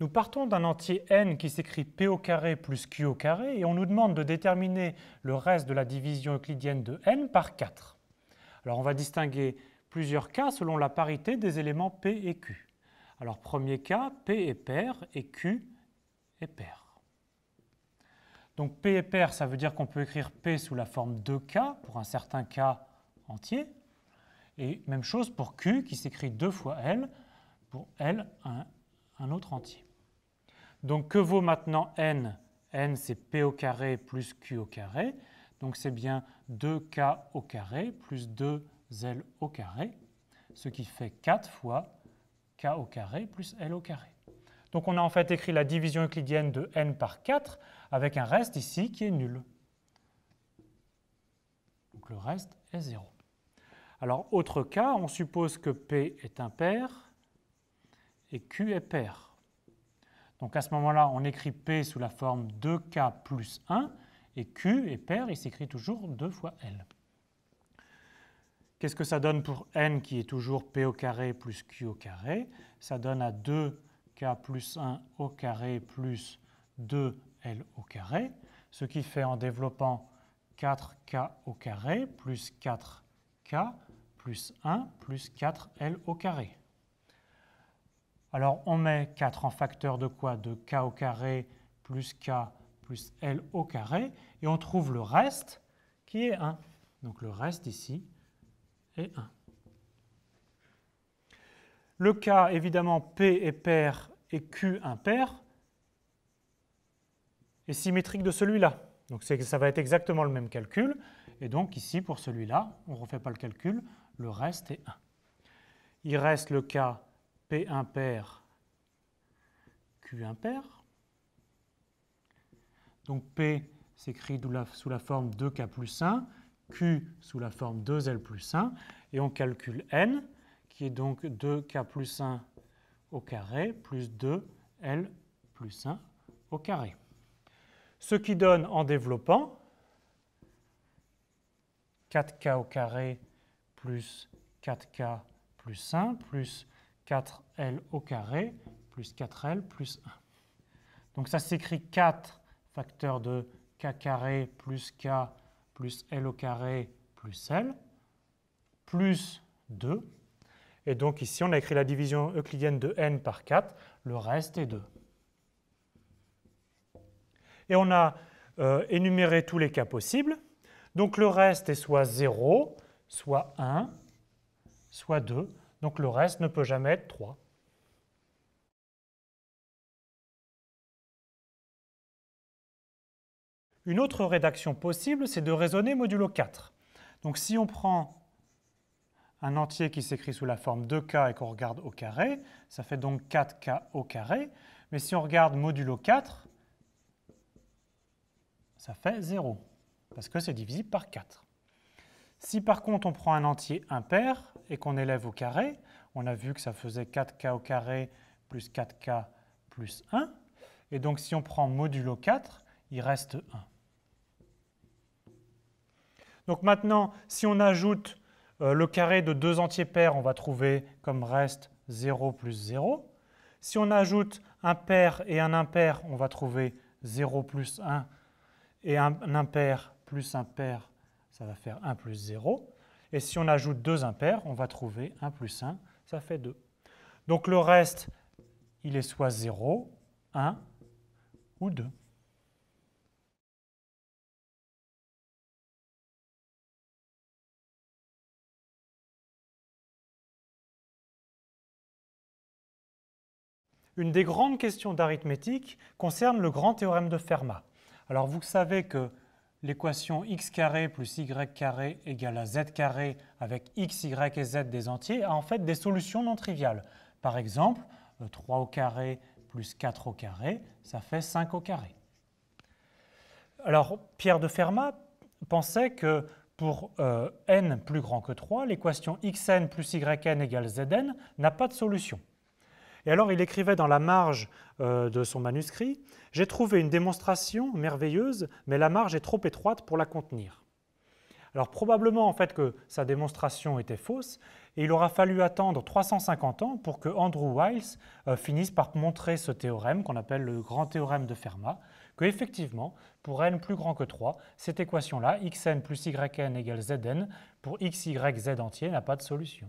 Nous partons d'un entier n qui s'écrit p au carré plus q au carré et on nous demande de déterminer le reste de la division euclidienne de n par 4. Alors on va distinguer plusieurs cas selon la parité des éléments p et q. Alors premier cas, p est pair et q est pair. Donc P est pair, ça veut dire qu'on peut écrire P sous la forme de k pour un certain k entier. Et même chose pour Q qui s'écrit 2 fois L pour L un autre entier. Donc que vaut maintenant n n c'est p au carré plus q au carré, donc c'est bien 2k au carré plus 2l au carré, ce qui fait 4 fois k au carré plus l au carré. Donc on a en fait écrit la division euclidienne de n par 4 avec un reste ici qui est nul. Donc le reste est 0. Alors autre cas, on suppose que p est impair et q est pair. Donc à ce moment-là, on écrit P sous la forme 2K plus 1, et Q est pair, il s'écrit toujours 2 fois L. Qu'est-ce que ça donne pour N qui est toujours P au carré plus Q au carré Ça donne à 2K plus 1 au carré plus 2L au carré, ce qui fait en développant 4K au carré plus 4K plus 1 plus 4L au carré. Alors on met 4 en facteur de quoi De k au carré plus k plus L au carré, et on trouve le reste qui est 1. Donc le reste ici est 1. Le cas, évidemment, P est pair et Q impair, est symétrique de celui-là. Donc ça va être exactement le même calcul. Et donc ici, pour celui-là, on ne refait pas le calcul, le reste est 1. Il reste le cas P impair, Q impair. Donc P s'écrit sous la forme 2K plus 1, Q sous la forme 2L plus 1, et on calcule N, qui est donc 2K plus 1 au carré plus 2L plus 1 au carré. Ce qui donne en développant 4K au carré plus 4K plus 1 plus 4L au carré plus 4L plus 1. Donc ça s'écrit 4 facteurs de K carré plus K plus L au carré plus L plus 2. Et donc ici, on a écrit la division euclidienne de n par 4, le reste est 2. Et on a euh, énuméré tous les cas possibles. Donc le reste est soit 0, soit 1, soit 2. Donc le reste ne peut jamais être 3. Une autre rédaction possible, c'est de raisonner modulo 4. Donc si on prend un entier qui s'écrit sous la forme 2k et qu'on regarde au carré, ça fait donc 4k au carré. Mais si on regarde modulo 4, ça fait 0, parce que c'est divisible par 4. Si par contre on prend un entier impair et qu'on élève au carré, on a vu que ça faisait 4k au carré plus 4k plus 1. Et donc si on prend modulo 4, il reste 1. Donc maintenant, si on ajoute euh, le carré de deux entiers pairs, on va trouver comme reste 0 plus 0. Si on ajoute un pair et un impair, on va trouver 0 plus 1 et un, impair plus un pair ça va faire 1 plus 0. Et si on ajoute deux impairs, on va trouver 1 plus 1, ça fait 2. Donc le reste, il est soit 0, 1 ou 2. Une des grandes questions d'arithmétique concerne le grand théorème de Fermat. Alors vous savez que l'équation x carré plus y égale à z avec x, y et z des entiers a en fait des solutions non triviales. Par exemple, 3 au carré plus 4 au carré, ça fait 5 au carré. Alors, Pierre de Fermat pensait que pour euh, n plus grand que 3, l'équation xn plus yn égale zn n'a pas de solution. Et alors il écrivait dans la marge euh, de son manuscrit, J'ai trouvé une démonstration merveilleuse, mais la marge est trop étroite pour la contenir. Alors probablement en fait que sa démonstration était fausse, et il aura fallu attendre 350 ans pour que Andrew Wiles euh, finisse par montrer ce théorème qu'on appelle le grand théorème de Fermat, que effectivement, pour n plus grand que 3, cette équation-là, xn plus yn égale zn, pour x, y, z entier, n'a pas de solution.